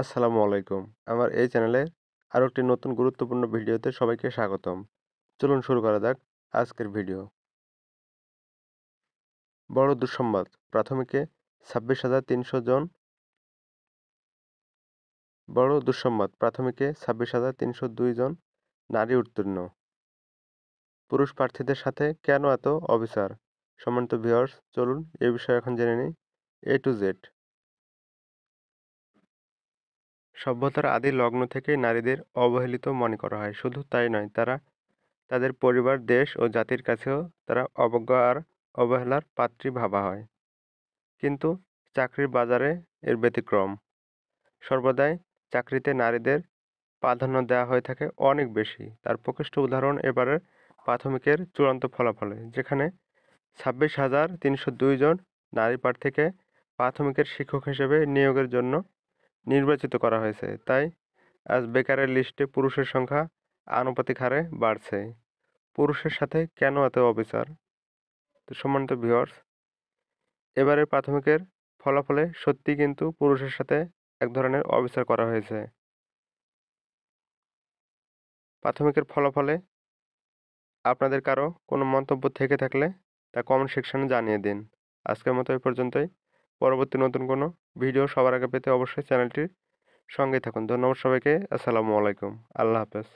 আসসালামু আলাইকুম আমার এই চ্যানেলে আরও একটি নতুন গুরুত্বপূর্ণ ভিডিওতে সবাইকে স্বাগতম চলুন শুরু করা যাক আজকের ভিডিও বড় দুঃসংবাদ প্রাথমিকে ছাব্বিশ হাজার তিনশো জন বড় দুঃসংবাদ প্রাথমিকে ছাব্বিশ হাজার তিনশো দুই জন নারী উত্তীর্ণ পুরুষ প্রার্থীদের সাথে কেন এত অবিচার সম্মানিত ভিওর্স চলুন এ বিষয়ে এখন জেনে নিই এ টু জেড সভ্যতার আদি লগ্ন থেকেই নারীদের অবহেলিত মনে করা হয় শুধু তাই নয় তারা তাদের পরিবার দেশ ও জাতির কাছেও তারা অবজ্ঞা আর অবহেলার পাত্রী ভাবা হয় কিন্তু চাকরির বাজারে এর ব্যতিক্রম সর্বদাই চাকরিতে নারীদের প্রাধান্য দেওয়া হয়ে থাকে অনেক বেশি তার প্রকৃষ্ট উদাহরণ এবারের প্রাথমিকের চূড়ান্ত ফলাফলে যেখানে ছাব্বিশ হাজার তিনশো জন নারী প্রার্থীকে প্রাথমিকের শিক্ষক হিসেবে নিয়োগের জন্য নির্বাচিত করা হয়েছে তাই আজ বেকারের লিস্টে পুরুষের সংখ্যা আনুপাতিক হারে বাড়ছে পুরুষের সাথে কেন এত অবিচার তো সম্মানিত ভিওর্স এবারের প্রাথমিকের ফলাফলে সত্যি কিন্তু পুরুষের সাথে এক ধরনের অবিচার করা হয়েছে প্রাথমিকের ফলাফলে আপনাদের কারো কোনো মন্তব্য থেকে থাকলে তা কমেন্ট সেকশনে জানিয়ে দিন আজকের মতো এই পর্যন্তই পরবর্তী নতুন কোনো ভিডিও সবার আগে পেতে অবশ্যই চ্যানেলটির সঙ্গে থাকুন ধন্যবাদ সবাইকে আসসালামু আলাইকুম আল্লাহ হাফেজ